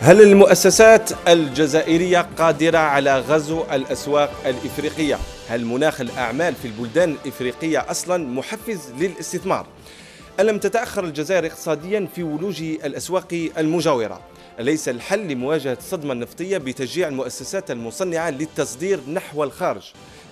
هل المؤسسات الجزائرية قادرة على غزو الأسواق الإفريقية؟ هل مناخ الأعمال في البلدان الإفريقية أصلا محفز للاستثمار؟ ألم تتأخر الجزائر اقتصاديا في ولوج الأسواق المجاورة؟ أليس الحل لمواجهة الصدمة النفطية بتشجيع المؤسسات المصنعة للتصدير نحو الخارج؟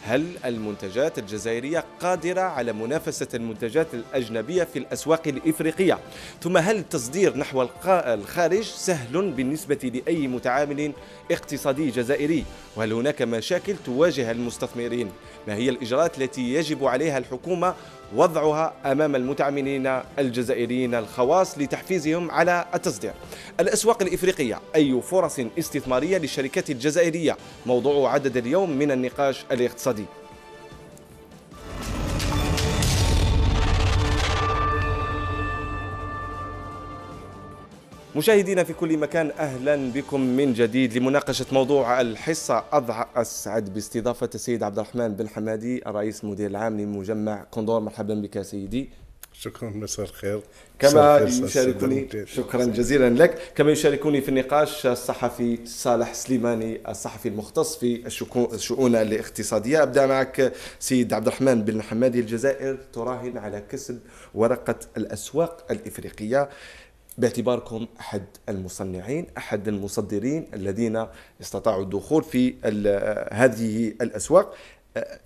هل المنتجات الجزائرية قادرة على منافسة المنتجات الأجنبية في الأسواق الإفريقية ثم هل التصدير نحو الخارج سهل بالنسبة لأي متعامل اقتصادي جزائري وهل هناك مشاكل تواجه المستثمرين ما هي الإجراءات التي يجب عليها الحكومة وضعها امام المتعاملين الجزائريين الخواص لتحفيزهم على التصدير. الاسواق الافريقيه اي فرص استثماريه للشركات الجزائريه موضوع عدد اليوم من النقاش الاقتصادي. دي مشاهدينا في كل مكان اهلا بكم من جديد لمناقشه موضوع الحصه اضع اسعد باستضافه السيد عبد الرحمن بن حمادي الرئيس المدير العام لمجمع كوندور مرحبا بك سيدي شكرا مساء الخير كما يشاركني شكرا جزيلا لك كما يشاركني في النقاش الصحفي صالح سليماني الصحفي المختص في الشؤون الاقتصاديه ابدا معك سيد عبد الرحمن بن حمادي الجزائر تراهن على كسب ورقه الاسواق الافريقيه باعتباركم احد المصنعين احد المصدرين الذين استطاعوا الدخول في هذه الاسواق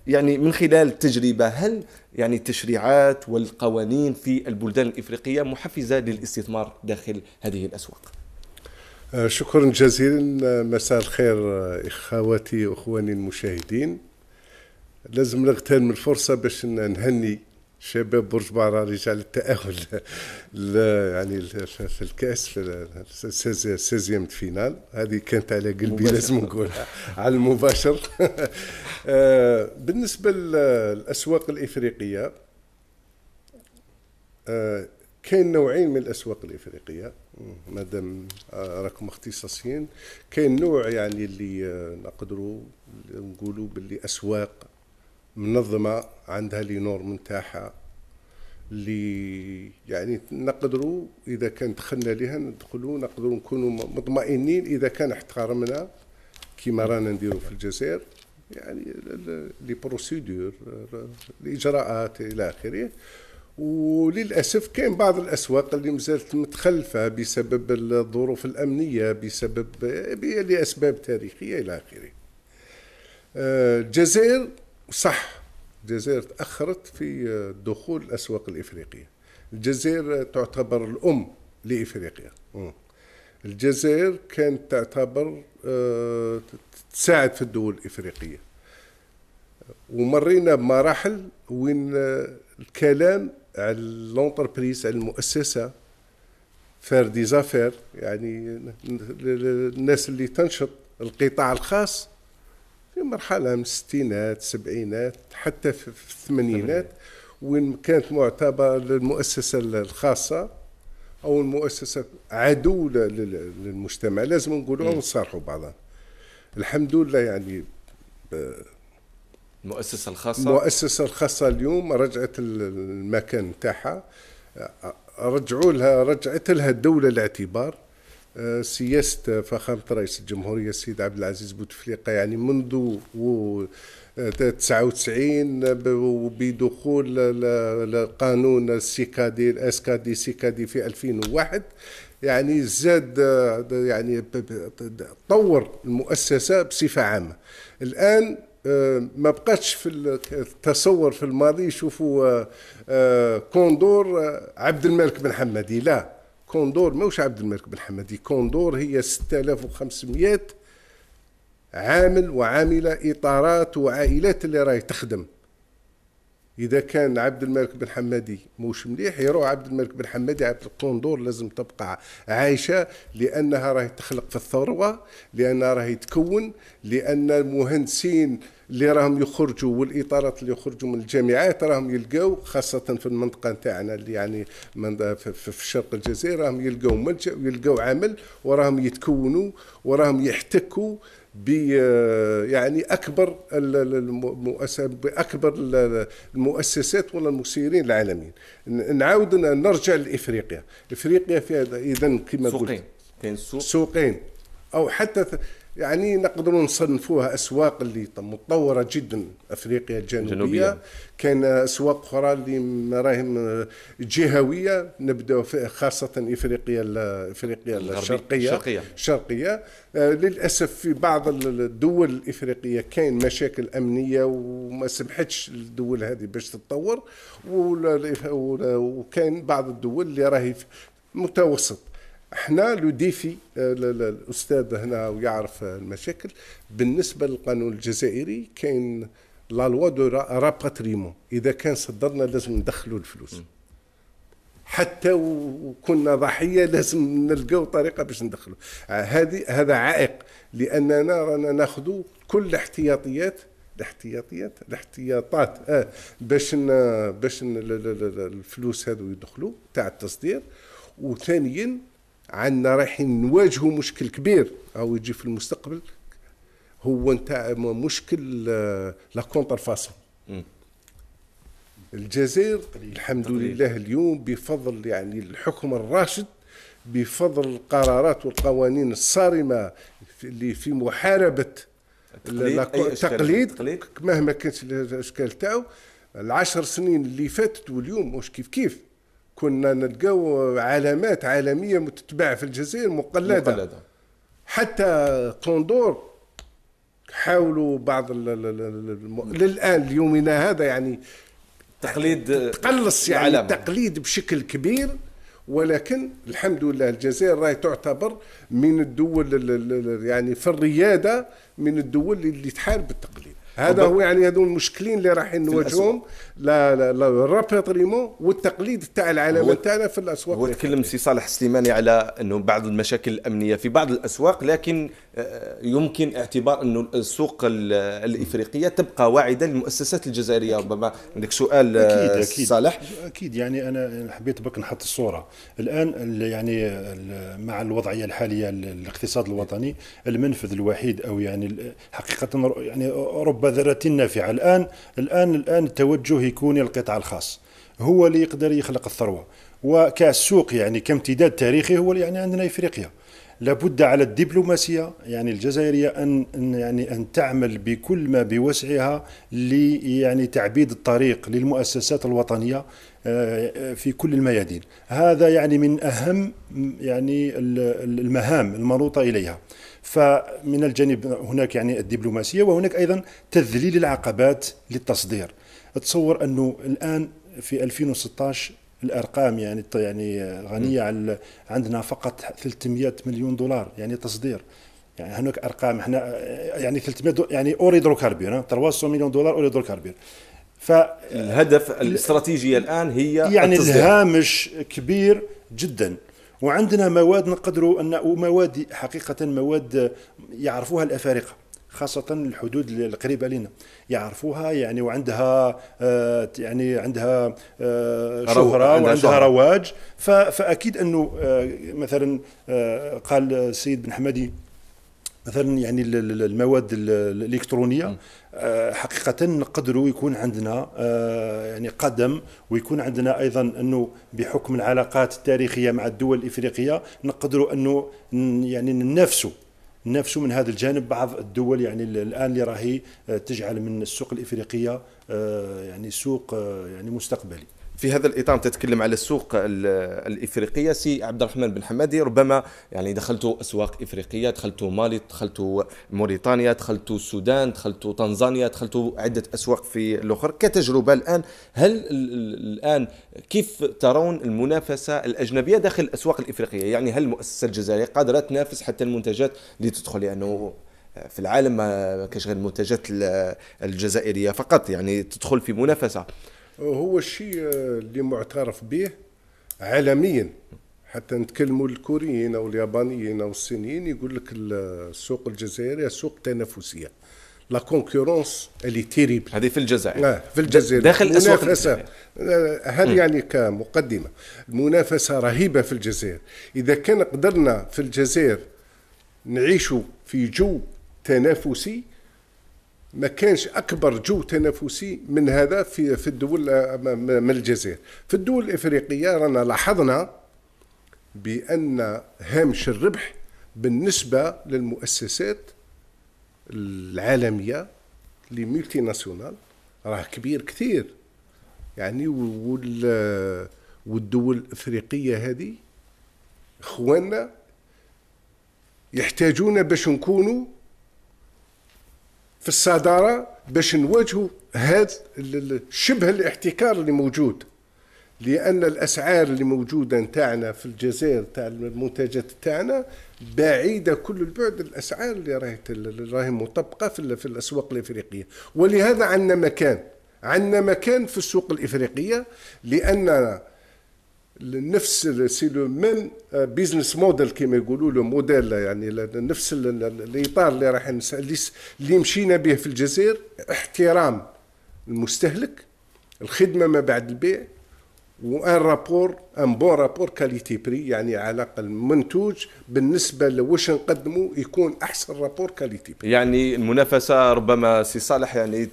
يعني من خلال التجربة هل يعني التشريعات والقوانين في البلدان الإفريقية محفزة للاستثمار داخل هذه الأسواق؟ آه، شكرا جزيلا مساء الخير آه، إخواتي وإخواني المشاهدين لازم نغتنم الفرصة باش نهني شباب برج بارا رجال التأهل يعني في الكأس في السيزيام فينال هذه كانت على قلبي لازم نقولها على المباشر آه، بالنسبة للأسواق الإفريقية آه، كاين نوعين من الاسواق الافريقيه مادام آه، راكم مختصين كاين نوع يعني اللي نقدروا نقولوا باللي اسواق منظمه عندها لي نورم نتاعها اللي يعني نقدروا اذا كان دخلنا لها ندخلوا نقدروا نكونوا مطمئنين اذا كان احترمنا كما رانا نديروا في الجزائر يعني لي بروسيدور الاجراءات الى اخره وللاسف كاين بعض الاسواق اللي مازالت متخلفه بسبب الظروف الامنيه بسبب لاسباب تاريخيه الى اخره آه، الجزائر صح الجزائر تأخرت في دخول الأسواق الإفريقية الجزائر تعتبر الأم لإفريقيا الجزائر كانت تعتبر آه، تساعد في الدول الإفريقية ومرينا بمراحل وين آه، الكلام على لونتربريز على المؤسسة فار ديزافير يعني الناس اللي تنشط القطاع الخاص في مرحله من الستينات السبعينات حتى في الثمانينات وين كانت معتبره للمؤسسه الخاصه او المؤسسه عدو للمجتمع لازم نقولوا ونصارحوا بعضنا الحمد لله يعني آه، المؤسسه الخاصه المؤسسه الخاصه اليوم رجعت المكان تاعها آه، رجعوا لها رجعت لها الدوله الاعتبار آه، سياسة آه، فخامة رئيس الجمهورية السيد عبد العزيز بوتفليقة يعني منذ 99 آه، وبدخول قانون السيكادي الاسكادي سيكادي في 2001 يعني زاد يعني طور المؤسسة بصفة عامة الآن ما بقاتش في التصور في الماضي يشوفوا كوندور عبد الملك بن حمدي لا كوندور ماهوش عبد الملك بن حمدي كوندور هي 6500 عامل وعامله اطارات وعائلات اللي راهي تخدم اذا كان عبد الملك بن حمادي موش مليح يروح عبد الملك بن حمادي عبد القندور لازم تبقى عايشه لانها راهي تخلق في الثروه لانها راهي تكون لان المهندسين اللي راهم يخرجوا والاطارات اللي يخرجوا من الجامعات راهم يلقاو خاصه في المنطقه نتاعنا اللي يعني في الشرق الجزائر راهم يلقاو ملجا ويلقاو عمل وراهم يتكونوا وراهم يحتكوا آه، يعني اكبر باكبر المؤسسات ولا المسيرين العالميين نعاود نرجع لافريقيا افريقيا فيها اذا كما قلت سوقين سوقين او حتى يعني نقدروا نصنفوها اسواق اللي متطوره جدا افريقيا الجنوبيه جنوبية. كان اسواق اخرى اللي مراهم جهويه نبداو خاصه افريقيا افريقيا الشرقيه الشرقيه, الشرقية. آه للاسف في بعض الدول الافريقيه كاين مشاكل امنيه وما سمحتش الدول هذه باش تتطور وكاين بعض الدول اللي راهي متوسط احنا لو ديفي آه، الاستاذ هنا ويعرف المشاكل بالنسبه للقانون الجزائري كاين لا لوا دو راباتريمون اذا كان صدرنا لازم ندخلوا الفلوس حتى وكنا ضحيه لازم نلقاو طريقه باش ندخلوا آه، هذه هذا عائق لاننا رانا ناخذوا كل الاحتياطيات الاحتياطيات الاحتياطات اه باش باش الفلوس هذو يدخلوا تاع التصدير وثانيا عندنا رايحين نواجهوا مشكل كبير او يجي في المستقبل هو نتاع مشكل آه، لا فاسون الجزائر الحمد تقليل. لله اليوم بفضل يعني الحكم الراشد بفضل القرارات والقوانين الصارمه اللي في محاربه التقليد مهما كانت الاشكال تاعو العشر سنين اللي فاتت واليوم مش كيف كيف كنا نلقاو علامات عالميه متتباع في الجزائر مقلده, مقلدة. حتى كوندور حاولوا بعض الـ للان ليومنا هذا يعني تقليد تقلص يعني العلامة. التقليد بشكل كبير ولكن الحمد لله الجزائر راهي تعتبر من الدول يعني في الرياده من الدول اللي تحارب التقليد هذا هو يعني هذو المشكلين اللي رايحين نواجههم لا لا لا الراباتريمون والتقليد تاع العلامه تاعنا في الاسواق هو تكلم سي صالح السليماني على انه بعض المشاكل الامنيه في بعض الاسواق لكن آه، يمكن اعتبار انه السوق الافريقيه تبقى واعده للمؤسسات الجزائريه ربما عندك سؤال آه، أكيد أكيد صالح اكيد اكيد يعني انا حبيت برك نحط الصوره الان يعني مع الوضعيه الحاليه الاقتصاد الوطني المنفذ الوحيد او يعني حقيقه يعني رب ذره نافعه الان الان الان التوجه بيكون القطاع الخاص هو اللي يقدر يخلق الثروه وكسوق يعني كامتداد تاريخي هو اللي يعني عندنا افريقيا لابد على الدبلوماسيه يعني الجزائريه ان يعني ان تعمل بكل ما بوسعها لي يعني تعبيد الطريق للمؤسسات الوطنيه آه، في كل الميادين هذا يعني من اهم يعني المهام المنوطه اليها فمن الجانب هناك يعني الدبلوماسيه وهناك ايضا تذليل العقبات للتصدير تصور انه الان في 2016 الارقام يعني يعني غنيه على عندنا فقط 300 مليون دولار يعني تصدير يعني هناك ارقام احنا يعني 300 يعني اوريدرو كاربير 300 مليون دولار اوري ف فالهدف الاستراتيجيه الان هي يعني التصدير. الهامش كبير جدا وعندنا مواد نقدروا ان مواد حقيقه مواد يعرفوها الافارقه خاصة الحدود القريبة لنا يعرفوها يعني وعندها آه يعني عندها آه شهرة عندها وعندها رواج فأكيد أنه آه مثلا آه، قال السيد بن حمدي مثلا يعني المواد الالكترونيه آه، حقيقه نقدروا يكون عندنا آه، يعني قدم ويكون عندنا ايضا انه بحكم العلاقات التاريخيه مع الدول الافريقيه نقدروا انه يعني ننافسوا نفسه من هذا الجانب بعض الدول يعني الان اللي راهي آه، تجعل من السوق الافريقيه آه، يعني سوق آه، يعني مستقبلي في هذا الاطار تتكلم على السوق الافريقيه سي عبد الرحمن بن حمادي ربما يعني دخلت اسواق افريقيه دخلت مالي دخلت موريتانيا دخلت السودان دخلت تنزانيا دخلت عده اسواق في الاخر كتجربه الان هل الان كيف ترون المنافسه الاجنبيه داخل الاسواق الافريقيه يعني هل المؤسسه الجزائريه قادره تنافس حتى المنتجات اللي تدخل لانه في العالم ما كاش غير المنتجات الجزائريه فقط يعني تدخل في منافسه هو الشيء اللي معترف به عالميا حتى نتكلموا الكوريين او اليابانيين او الصينيين يقول لك السوق الجزائري سوق تنافسيه لا كونكورونس الي تيريبل هذه في الجزائر آه في الجزائر داخل الاسواق هل آه، يعني كمقدمه المنافسه رهيبه في الجزائر اذا كان قدرنا في الجزائر نعيشوا في جو تنافسي ما كانش اكبر جو تنافسي من هذا في في الدول آه، من الجزائر في الدول الافريقيه رانا لاحظنا بان هامش الربح بالنسبه للمؤسسات العالميه لي ملتي ناسيونال راه كبير كثير يعني والدول الافريقيه هذه اخواننا يحتاجونا باش نكونوا في الصداره باش نواجهوا هذا شبه الاحتكار اللي موجود لان الاسعار اللي موجوده نتاعنا في الجزائر تاع المنتجات تاعنا بعيده كل البعد الاسعار اللي راهي راهي مطبقه في, في الاسواق الافريقيه ولهذا عندنا مكان عندنا مكان في السوق الافريقيه لاننا نفس سي لو ميم بيزنس موديل كيما يقولوا له موديل يعني نفس الاطار اللي راح اللي مشينا به في الجزائر احترام المستهلك الخدمه ما بعد البيع وان رابور ان بون رابور كاليتي بري يعني على الاقل منتوج بالنسبه لواش نقدموا يكون احسن رابور كاليتي بري يعني المنافسه ربما سي صالح يعني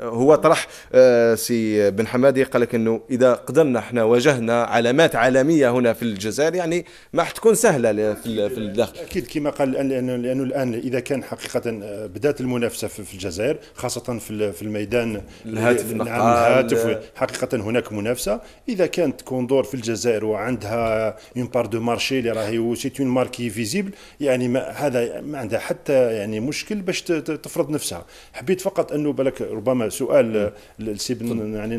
هو طرح آه، سي بن حمادي قال لك انه اذا قدرنا احنا واجهنا علامات عالميه هنا في الجزائر يعني ما راح تكون سهله في في الداخل اكيد كما قال لانه لانه الان اذا كان حقيقه آه، بدات المنافسه في الجزائر خاصه في الميدان الهاتف الهاتف حقيقه هناك منافسه اذا كانت كوندور في الجزائر وعندها اون بار دو مارشي اللي راهي سي اون ماركي فيزيبل يعني ما هذا ما عندها حتى يعني مشكل باش تفرض نفسها حبيت فقط انه بالك ربما سؤال لسي يعني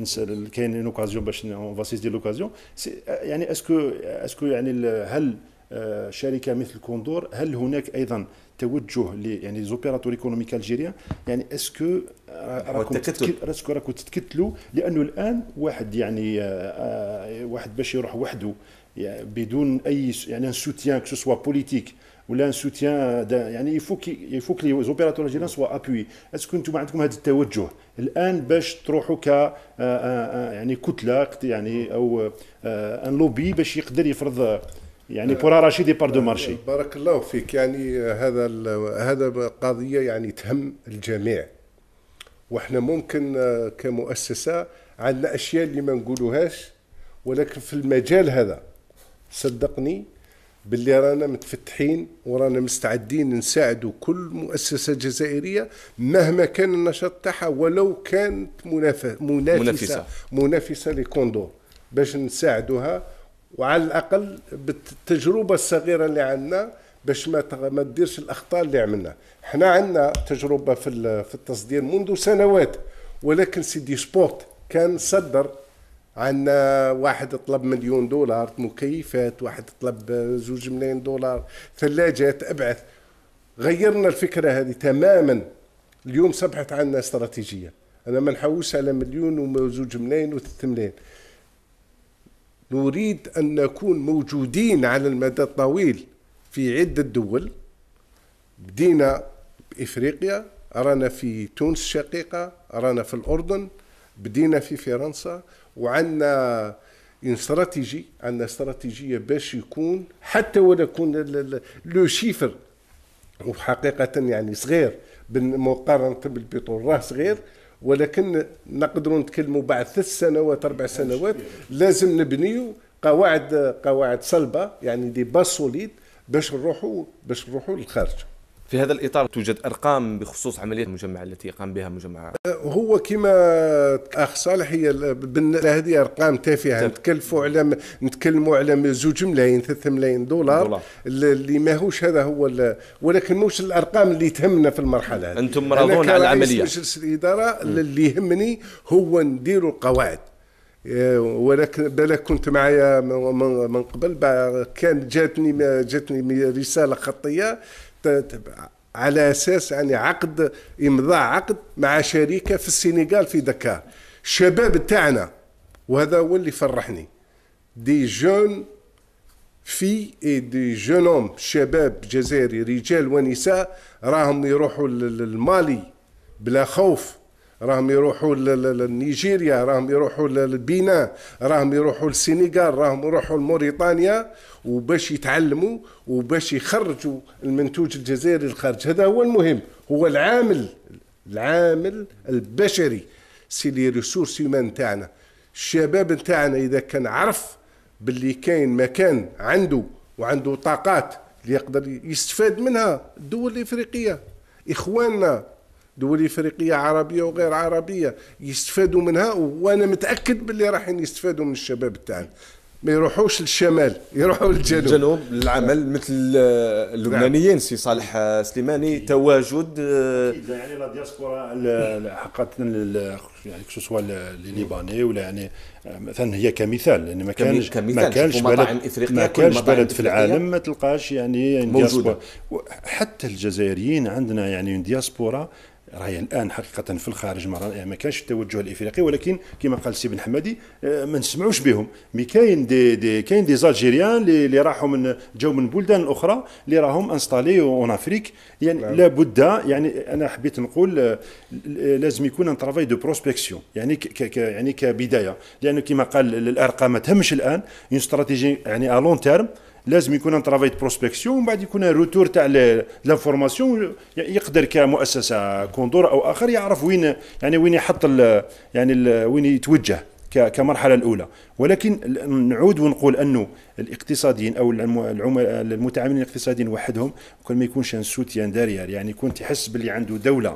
نسال كاين اون اوكازيون باش اون لوكازيون يعني اسكو اسكو يعني هل آه، شركه مثل كوندور هل هناك ايضا توجه لي يعني زوبيراتور ايكونوميك الجيريان يعني اسكو راكم اسكو راكم تتكتلوا لانه الان واحد يعني آه، آه، واحد باش يروح وحده يعني بدون اي يعني ان سوتيان كو سوا بوليتيك ولا ان سوتيان يعني يفوك يفوك لي زوبيراتور الجيريا سوا ابوي اسكو انتم عندكم هذا التوجه الان باش تروحوا ك آه، يعني كتله يعني او ان لوبي باش يقدر يفرض يعني براراشي دي بار دو مارشي بارك الله فيك يعني آه، هذا هذا قضيه يعني تهم الجميع واحنا ممكن آه، كمؤسسه عندنا اشياء اللي ما نقولوهاش ولكن في المجال هذا صدقني باللي رانا متفتحين ورانا مستعدين نساعدوا كل مؤسسة جزائرية مهما كان النشاط تاعها ولو كانت منافسة منافسة, منافسة لكوندور باش نساعدوها وعلى الاقل بالتجربه الصغيره اللي عندنا باش ما ما تديرش الاخطاء اللي عملنا حنا عندنا تجربه في في التصدير منذ سنوات ولكن سيدي سبورت كان صدر عندنا واحد طلب مليون دولار مكيفات واحد طلب زوج ملايين دولار ثلاجات ابعث غيرنا الفكره هذه تماما اليوم صبحت عندنا استراتيجيه انا ما نحوس على مليون وزوج ملايين وثلاث ملايين نريد أن نكون موجودين على المدى الطويل في عدة دول بدينا بإفريقيا رانا في تونس الشقيقة رانا في الأردن بدينا في فرنسا وعندنا استراتيجي عندنا استراتيجية باش يكون حتى ولا يكون لو شيفر وحقيقة يعني صغير مقارنة بالبترول راه صغير ولكن نقدروا نتكلموا بعد ثلاث سنوات اربع سنوات لازم نبنيو قواعد قواعد صلبه يعني دي باس سوليد باش نروحوا باش نروحوا للخارج في هذا الإطار توجد أرقام بخصوص عملية المجمع التي قام بها مجمع هو كما أخ صالح هي هذه أرقام تافهة نتكلفوا على نتكلموا على زوج ملايين ثلاثة ملايين دولار, دولار. اللي ماهوش هذا هو ولكن موش الأرقام اللي تهمنا في المرحلة هذه أنتم راضون على العملية مجلس الإدارة اللي يهمني هو نديروا القواعد آه، ولكن بالك كنت معايا من قبل كان جاتني جاتني رساله خطيه على اساس يعني عقد امضاء عقد مع شركه في السنغال في دكار الشباب تاعنا وهذا هو اللي فرحني دي جون في اي دي جون شباب جزائري رجال ونساء راهم يروحوا للمالي بلا خوف راهم يروحوا لنيجيريا راهم يروحوا للبينا راهم يروحوا للسنغال راهم يروحوا لموريتانيا وباش يتعلموا وباش يخرجوا المنتوج الجزائري للخارج هذا هو المهم هو العامل العامل البشري سي لي ريسورس هيومان تاعنا الشباب نتاعنا اذا كان عرف باللي كاين مكان عنده وعنده طاقات اللي يقدر يستفاد منها الدول الافريقيه اخواننا دول إفريقية عربية وغير عربية يستفادوا منها وأنا متأكد باللي راح يستفادوا من الشباب تاعنا ما يروحوش للشمال يروحوا للجنوب الجنوب للعمل مثل اللبنانيين نعم. سي صالح سليماني تواجد آه، يعني لا دياسبورا حقا يعني كسوا الليباني ولا يعني آه، مثلا هي كمثال يعني ما كانش ما كانش بلد ما كانش بلد في العالم ما تلقاش يعني موجوده حتى الجزائريين عندنا يعني دياسبورا راهي الان حقيقه في الخارج ما ما كانش التوجه الافريقي ولكن كما قال سي بن حمادي آه، ما نسمعوش بهم مي كاين دي, دي كاين دي زالجيريان اللي راحوا من جاو من بلدان اخرى اللي راهم انستالي اون افريك يعني لا. نعم. لابد يعني انا حبيت نقول آه، لازم يكون ان ترافاي دو بروسبكسيون يعني ك يعني كبدايه لانه كما قال الارقام ما تهمش الان اون استراتيجي يعني ا لون تيرم لازم يكون ان ترافاي بروسبكسيون ومن بعد يكون روتور تاع لانفورماسيون يقدر كمؤسسه كوندور او اخر يعرف وين يعني وين يحط يعني وين يتوجه كمرحله الاولى ولكن نعود ونقول انه الاقتصاديين او المتعاملين الاقتصاديين وحدهم كل ما يكونش ان سوتيان يعني يكون تحس باللي عنده دوله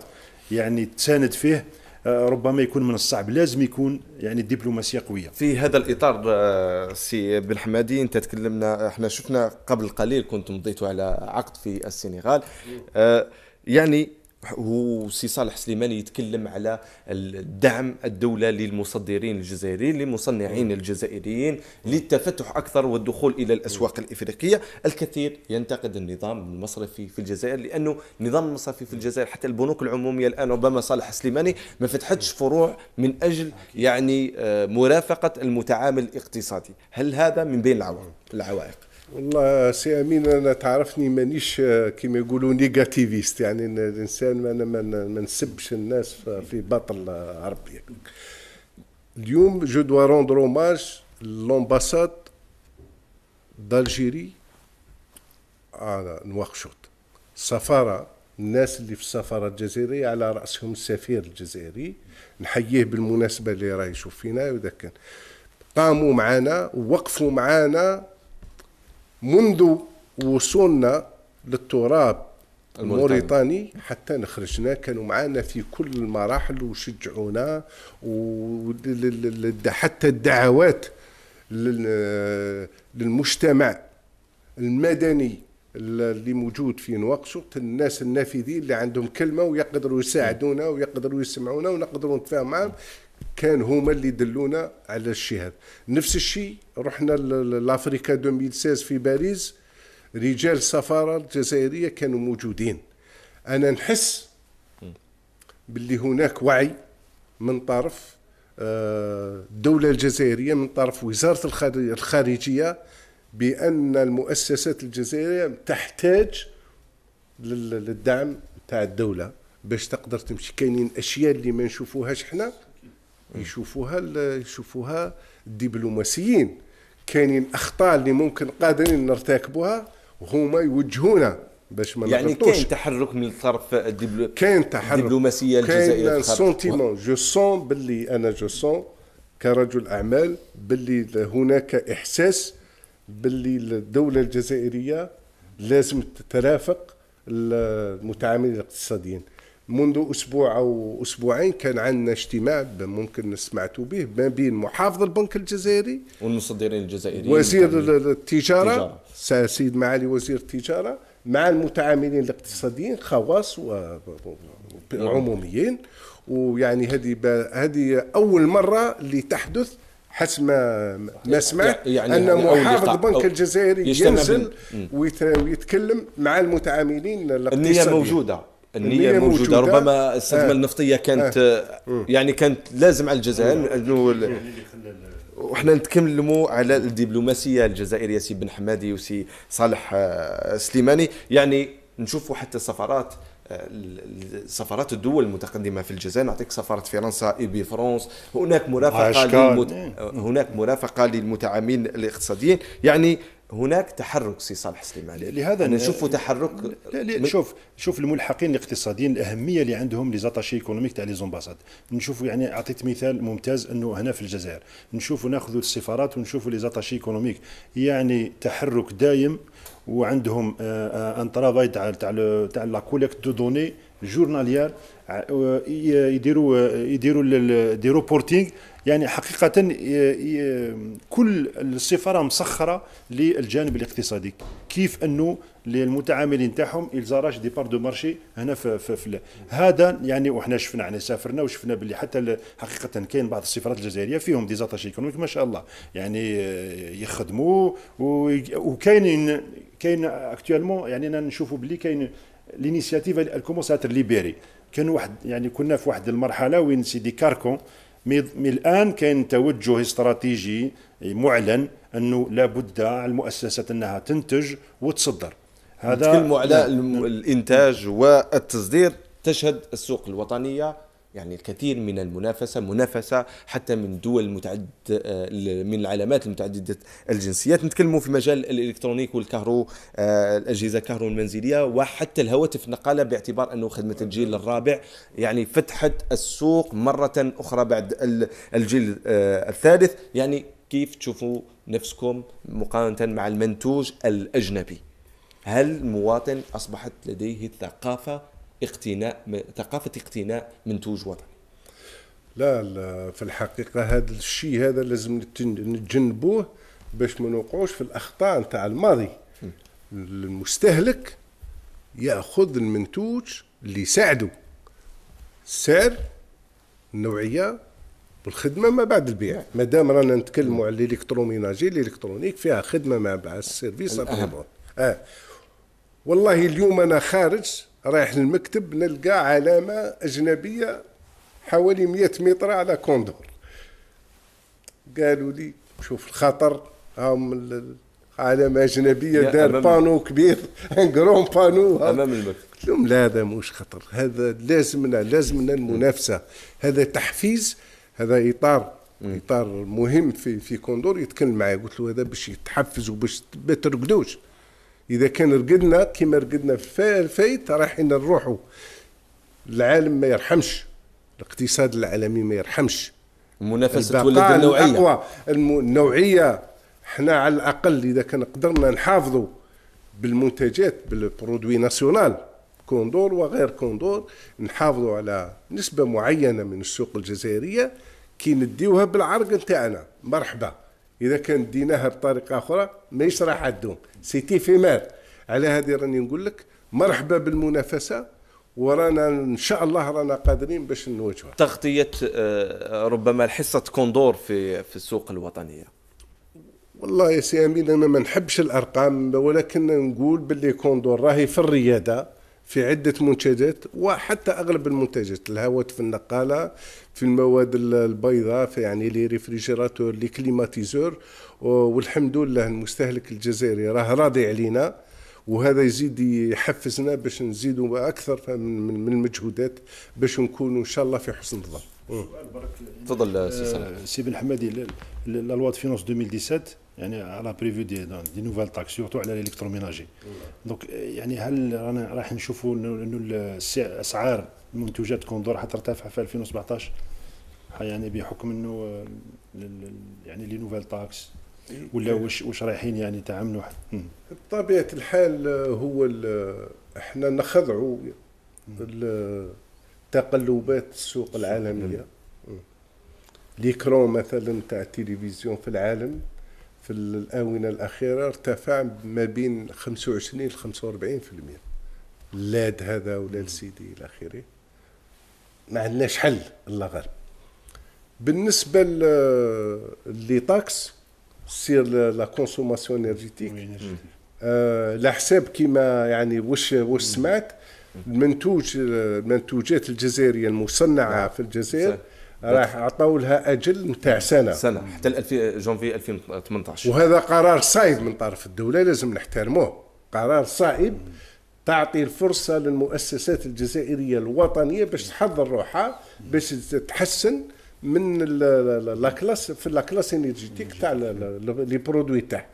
يعني تساند فيه آه، ربما يكون من الصعب لازم يكون يعني الدبلوماسيه قويه في هذا الاطار آه، سي بن حمادي انت تكلمنا احنا شفنا قبل قليل كنت مضيت على عقد في السنغال آه، يعني وسي صالح سليمان يتكلم على الدعم الدوله للمصدرين الجزائريين لمصنعين الجزائريين للتفتح اكثر والدخول الى الاسواق الافريقيه الكثير ينتقد النظام المصرفي في الجزائر لانه النظام المصرفي في الجزائر حتى البنوك العموميه الان ربما صالح سليماني ما فتحتش فروع من اجل يعني آه، مرافقه المتعامل الاقتصادي هل هذا من بين العوائق والله سي امين انا تعرفني مانيش آه، كيما يقولوا نيجاتيفيست يعني الانسان انا ما نسبش الناس في باطل عربي اليوم جو دوا روندر اوماج لومباساد دالجيري على نواقشوط السفاره الناس اللي في السفاره الجزائريه على راسهم السفير الجزائري نحييه بالمناسبه اللي راه يشوف فينا كان قاموا معنا ووقفوا معنا منذ وصولنا للتراب الموريتاني حتى نخرجنا كانوا معنا في كل المراحل وشجعونا و... حتى الدعوات للمجتمع المدني اللي موجود في نواقشوط الناس النافذين اللي عندهم كلمه ويقدروا يساعدونا ويقدروا يسمعونا ونقدروا نتفاهم معهم كان هما اللي دلونا على الشيء هذا نفس الشيء رحنا لافريكا 2016 في باريس رجال السفاره الجزائريه كانوا موجودين انا نحس باللي هناك وعي من طرف آه، الدوله الجزائريه من طرف وزاره الخارجيه بان المؤسسات الجزائريه تحتاج للدعم تاع الدوله باش تقدر تمشي كاينين اشياء اللي ما نشوفوهاش حنا يشوفوها يشوفوها الدبلوماسيين كاينين اخطاء اللي ممكن قادرين نرتكبوها وهما يوجهونا باش ما يعني كاين تحرك من الطرف الدبلو... كاين تحرك الدبلوماسيه الجزائريه كاين سونتيمون جو سون باللي انا جو سون كرجل اعمال باللي هناك احساس باللي الدوله الجزائريه لازم تترافق المتعاملين الاقتصاديين منذ أسبوع أو أسبوعين كان عندنا اجتماع ممكن سمعتوا به ما بين محافظ البنك الجزائري والمصدرين الجزائريين وزير التجارة, التجارة. سيد معالي وزير التجارة مع المتعاملين الاقتصاديين خواص وعموميين ويعني هذه هذه أول مرة اللي تحدث حسب ما سمعت يعني ان يعني محافظ البنك الجزائري ينزل ويتكلم مع المتعاملين الاقتصاديين النيه موجوده النيه, النية موجوده, موجودة. ربما آه. الصدمه آه. النفطيه كانت آه. آه. يعني كانت لازم على الجزائر نعم. انه نعم. وحنا نتكلموا على الدبلوماسيه الجزائريه سي بن حمادي وسي صالح آه، سليماني يعني نشوفوا حتى السفارات سفارات الدول المتقدمه في الجزائر نعطيك سفاره فرنسا اي بي فرونس هناك مرافقه للمت... نعم. هناك مرافقه للمتعاملين الاقتصاديين يعني هناك تحرك سي صالح سليماني لهذا نشوف تحرك لا لا شوف شوف الملحقين الاقتصاديين الاهميه اللي عندهم لي زاتاشي ايكونوميك تاع لي زومباساد نشوف يعني اعطيت مثال ممتاز انه هنا في الجزائر نشوفوا ناخذوا السفارات ونشوفوا لي زاتاشي ايكونوميك يعني تحرك دايم وعندهم ان آه، ترافاي آه، تاع تاع تاع لا كوليكت دو دوني جورناليير يديروا يديروا دي روبورتينغ يعني حقيقة كل السفارة مسخرة للجانب الاقتصادي كيف أنه للمتعاملين تاعهم الزاراج دي بار دو مارشي هنا في, في, في هذا يعني وحنا شفنا احنا سافرنا وشفنا باللي حتى حقيقه كاين بعض السفارات الجزائريه فيهم دي زاتاشي ايكونوميك ما شاء الله يعني آه، يخدموا وكاين كاين اكتوالمون يعني انا نشوفوا باللي كاين لينيسياتيف الكومونساتر ليبيري كان واحد يعني كنا في واحد المرحله وين سيدي كاركون من الآن كان توجه استراتيجي معلن أنه لابد على المؤسسات أنها تنتج وتصدر هذا على الانتاج والتصدير تشهد السوق الوطنيه يعني الكثير من المنافسه منافسه حتى من دول متعدد آه، من العلامات المتعدده الجنسيات نتكلموا في مجال الالكترونيك والكهرو آه، الاجهزه الكهرو المنزليه وحتى الهواتف النقاله باعتبار انه خدمه الجيل الرابع يعني فتحت السوق مره اخرى بعد الجيل آه، الثالث يعني كيف تشوفوا نفسكم مقارنه مع المنتوج الاجنبي هل المواطن اصبحت لديه الثقافه اقتناء ثقافه اقتناء منتوج وطني لا, لا في الحقيقه هذا الشيء هذا لازم نتجنبوه باش ما نوقعوش في الاخطاء نتاع الماضي المستهلك ياخذ المنتوج اللي يساعده السعر النوعيه والخدمه ما بعد البيع ما دام رانا نتكلموا على الالكتروميناجي الالكترونيك فيها خدمه مع بعد السيرفيس اه والله اليوم انا خارج رايح للمكتب نلقى علامة أجنبية حوالي 100 متر على كوندور قالوا لي شوف الخطر هم علامة أجنبية دار بانو كبير ان كرون بانو أمام المكتب قلت لهم لا هذا مش خطر هذا لازمنا لازمنا المنافسة هذا تحفيز هذا إطار إطار مهم في في كوندور يتكلم معايا قلت له هذا باش يتحفز وباش ما ترقدوش اذا كان رقدنا كما رقدنا في الفايت رايحين نروحوا العالم ما يرحمش الاقتصاد العالمي ما يرحمش المنافسه تولد النوعيه الأقوى النوعيه حنا على الاقل اذا كان قدرنا نحافظوا بالمنتجات بالبرودوي ناسيونال كوندور وغير كوندور نحافظوا على نسبه معينه من السوق الجزائريه كي نديوها بالعرق نتاعنا مرحبا اذا كان ديناها بطريقه اخرى ماهيش راح تدوم سيتي في مال على هذه راني نقول لك مرحبا بالمنافسه ورانا ان شاء الله رانا قادرين باش نواجهوها تغطيه آه، ربما الحصه تكون دور في في السوق الوطنيه والله يا سي امين انا ما نحبش الارقام ولكن نقول باللي كوندور راهي في الرياده في عدة منتجات وحتى أغلب المنتجات الهواتف النقالة في المواد البيضاء في يعني لي ريفريجيراتور لي كليماتيزور والحمد لله المستهلك الجزائري راه راضي علينا وهذا يزيد يحفزنا باش نزيدوا اكثر من المجهودات باش نكونوا ان شاء الله في حسن الظن تفضل سي سي بن حمادي لا لوا دو فينونس 2017 يعني على بريفيو دي دي نوفال تاكس سورتو على الالكتروميناجي دونك يعني هل رانا راح نشوفوا انه اسعار المنتوجات كوندور راح ترتفع في 2017 يعني بحكم انه آه، يعني لي نوفال تاكس ولا إيه. واش واش رايحين يعني تعاملوا بطبيعه الحال آه، هو احنا نخضعوا تقلبات السوق العالميه ليكرون مثلا تاع التلفزيون في العالم في الآونة الأخيرة ارتفع ما بين 25 ل 45 لاد هذا ولا سيدي إلى آخره ما عندناش حل الله غالب بالنسبة لي طاكس سير لا كونسوماسيون انرجيتيك آه على حساب كيما يعني واش واش سمعت المنتوج المنتوجات الجزائريه المصنعه نعم. في الجزائر صح. راح عطاو لها اجل نتاع سنه سنه حتى جونفي 2018 وهذا قرار صعيب من طرف الدوله لازم نحترموه قرار صعيب تعطي الفرصه للمؤسسات الجزائريه الوطنيه باش تحضر روحها باش تحسن من لاكلاس في لاكلاس انرجيتيك تاع لي برودوي تاعها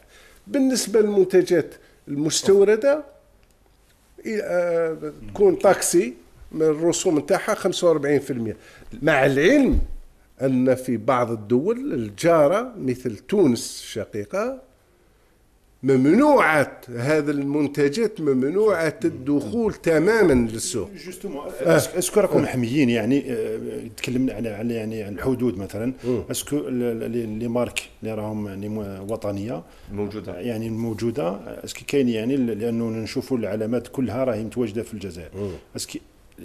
بالنسبه للمنتجات المستورده آه، تكون تاكسي من الرسوم نتاعها 45% مع العلم أن في بعض الدول الجارة مثل تونس الشقيقة ممنوعة هذه المنتجات ممنوعة الدخول تماما للسوق. جوستومون اسكو آه. راكم محميين يعني آه، تكلمنا على على يعني عن الحدود مثلا اسكو لي مارك اللي راهم يعني وطنية موجودة يعني موجودة اسكو كاين يعني لأنه نشوفوا العلامات كلها راهي متواجدة في الجزائر اسكو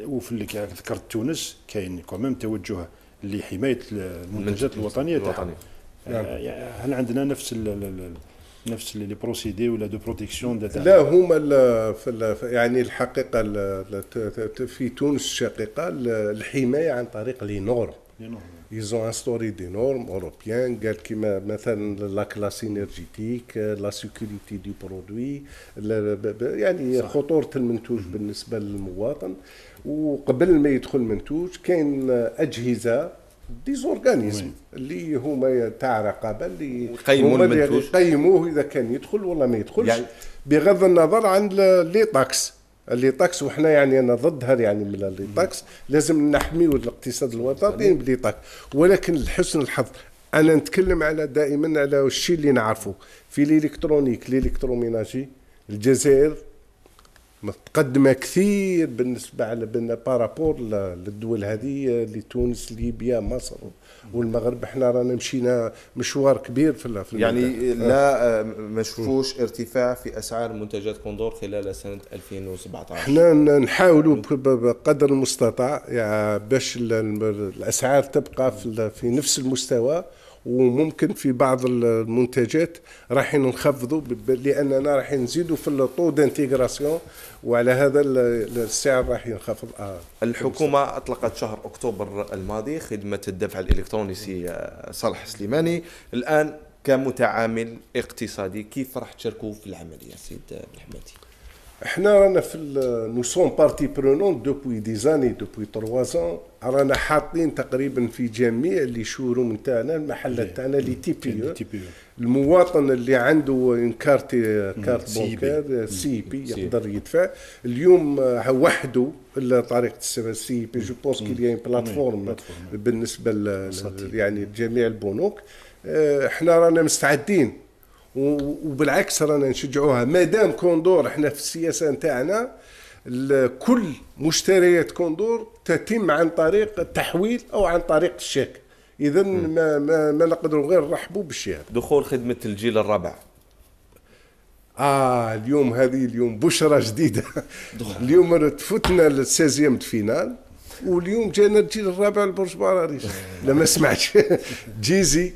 وفي ذكرت تونس كاين كوميم توجه لحمايه المنتجات الوطنيه تاعها آه، نعم. هل عندنا نفس الـ نفس لي بروسيدي ولا دو بروتيكسيون لا هما في يعني الحقيقه في تونس الشقيقه الحمايه عن طريق لي نورم دي نورم اوروبيان قال كيما مثلا لا كلاس انرجيتيك لا سيكوريتي دو برودوي يعني خطورة المنتوج بالنسبة للمواطن. وقبل ما يدخل منتوج كاين اجهزه ديزورغانيزم اللي هما تاع رقابه اللي يقيموا المنتوج يقيموه اذا كان يدخل ولا ما يدخلش يعني بغض النظر عن لي طاكس اللي طاكس وحنا يعني انا ضدها يعني من اللي طاكس لازم نحميو الاقتصاد الوطني بلي طاكس ولكن لحسن الحظ انا نتكلم على دائما على الشيء اللي نعرفه في الالكترونيك الالكتروميناجي الجزائر متقدمه كثير بالنسبه على بارابور للدول هذه لتونس ليبيا مصر والمغرب احنا رانا مشينا مشوار كبير في يعني آه. لا آه، ما شفوش ارتفاع في اسعار منتجات كوندور خلال سنه 2017 احنا نحاولوا بقدر المستطاع يعني باش الاسعار تبقى في نفس المستوى وممكن في بعض المنتجات رايحين نخفضوا لاننا رايحين نزيدوا في الطو دانتيغراسيون وعلى هذا السعر راح ينخفض آه. الحكومه اطلقت شهر اكتوبر الماضي خدمه الدفع الالكتروني سي آه، صالح سليماني الان كمتعامل اقتصادي كيف راح تشاركوا في العمليه سيد بالحمادي احنا رانا في نو سون بارتي برونون دوبوي دي زاني دوبوي تروا زون رانا حاطين تقريبا في جميع لي شوروم نتاعنا المحلات تاعنا لي تي بي المواطن اللي عنده كارت كارت بونكار سي بي يقدر يدفع اليوم آه، وحده طريقه السي بي جو بونس كيل اون بلاتفورم بالنسبه يعني لجميع البنوك آه، احنا رانا مستعدين وبالعكس رانا نشجعوها ما دام كوندور احنا في السياسه نتاعنا كل مشتريات كوندور تتم عن طريق التحويل او عن طريق الشيك اذا ما, ما, ما نقدروا غير نرحبوا بالشيء هذا دخول خدمه الجيل الرابع اه اليوم هذه اليوم بشرى جديده اليوم تفوتنا للسيزيام فينال واليوم جانا الجيل الرابع لبرج باراريس لما ما سمعتش جيزي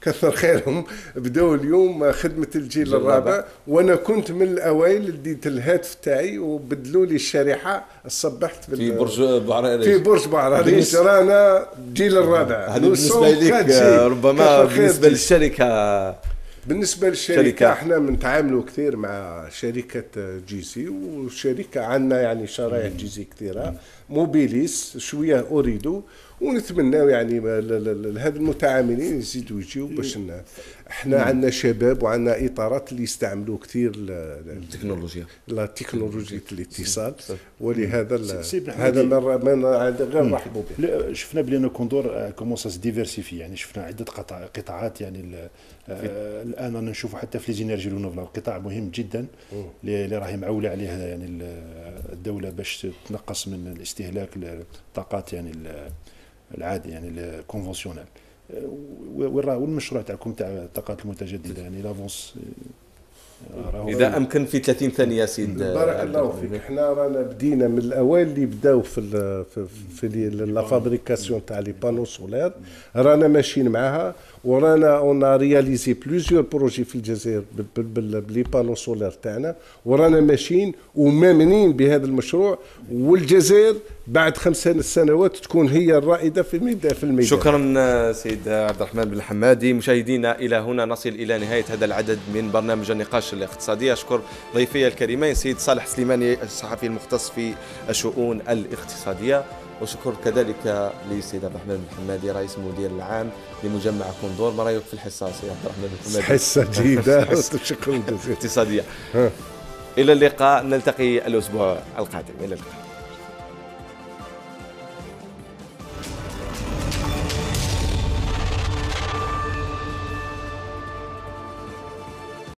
كثر خيرهم بدأوا اليوم خدمة الجيل الرابع وأنا كنت من الأوائل ديت الهاتف تاعي وبدلوا لي الشريحة صبحت في برج بعراريش في برج بعراريش رانا الجيل الرابع هذا بالنسبة لك آه، ربما بالنسبة للشركة بالنسبة للشركة شركة. احنا بنتعاملوا كثير مع شركة آه، جيزي وشركة عندنا يعني شرايح جيزي كثيرة موبيليس شوية اوريدو ونتمناو يعني لهذ المتعاملين يزيدوا يجيو باش حنا نعم. عندنا شباب وعندنا اطارات اللي يستعملوا كثير التكنولوجيا لا تكنولوجيا الاتصال ولهذا هذا من غير نرحبوا به شفنا بلي كوندور آه، كومونس ديفيرسيفي يعني شفنا عده قطاعات يعني آه، الان رانا نشوفوا حتى في ليزينيرجي رينوفلابل قطاع مهم جدا اللي راهي معوله عليه يعني الدوله باش تنقص من الاستهلاك الطاقات يعني العادي يعني الكونفونسيونيل وين راه المشروع تاعكم تاع الطاقات المتجدده يعني لافونس اذا امكن في 30 ثانيه سيد بارك الله آه، فيك حنا رانا بدينا من الاوائل اللي بداو في الـ في, في لا فابريكاسيون تاع لي بانو سولير رانا ماشيين معاها ورانا اون رياليزي بلوزيور بروجي في الجزائر بلي بانو سولير تاعنا ورانا ماشيين ومامنين بهذا المشروع والجزائر بعد خمس سنوات تكون هي الرائده في الميدان في الميدان شكرا سيد عبد الرحمن بن الحمادي مشاهدينا الى هنا نصل الى نهايه هذا العدد من برنامج النقاش والنشر أشكر ضيفي الكريمين سيد صالح سليماني الصحفي المختص في الشؤون الاقتصادية وشكر كذلك لسيد عبد الرحمن الحمادي رئيس المدير العام لمجمع كوندور ما رايك في الحصه سي عبد الرحمن الحمادي حصه جيده شكرا جزيلا اقتصاديه الى اللقاء نلتقي الاسبوع القادم الى اللقاء